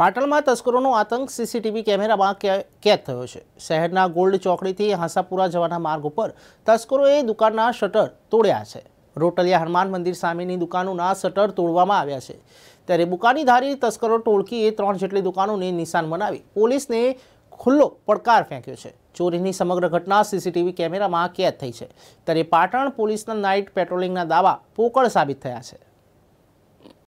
પાટણમાં તસ્કરોનો આતંક સીસીટીવી કેમેરામાં કેદ થયો છે શહેરના ગોલ્ડ ચોકડીથી હાંસાપુરા જવાના માર્ગ ઉપર તસ્કરોએ દુકાનના શટર તોડ્યા છે રોટલિયા હનુમાન મંદિર સામેની દુકાનોના શટર તોડવામાં આવ્યા છે ત્યારે બુકાનીધારી તસ્કરો ટોળકીએ ત્રણ જેટલી દુકાનોને નિશાન બનાવી પોલીસને ખુલ્લો પડકાર ફેંક્યો છે ચોરીની સમગ્ર ઘટના સીસીટીવી કેમેરામાં કેદ થઈ છે ત્યારે પાટણ પોલીસના નાઇટ પેટ્રોલિંગના દાવા પોકળ સાબિત થયા છે